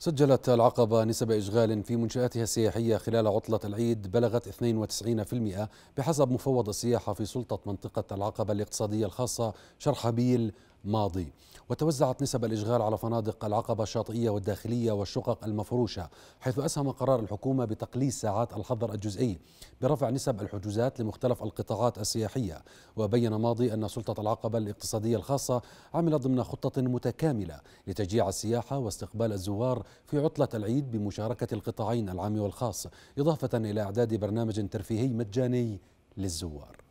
سجلت العقبة نسب إشغال في منشآتها السياحية خلال عطلة العيد بلغت 92% بحسب مفوض السياحة في سلطة منطقة العقبة الاقتصادية الخاصة شرحبيل ماضي وتوزعت نسب الإشغال على فنادق العقبة الشاطئية والداخلية والشقق المفروشة حيث أسهم قرار الحكومة بتقليص ساعات الحظر الجزئي برفع نسب الحجوزات لمختلف القطاعات السياحية وبين ماضي أن سلطة العقبة الاقتصادية الخاصة عملت ضمن خطة متكاملة لتشجيع السياحة واستقبال الزوار في عطلة العيد بمشاركة القطاعين العام والخاص إضافة إلى إعداد برنامج ترفيهي مجاني للزوار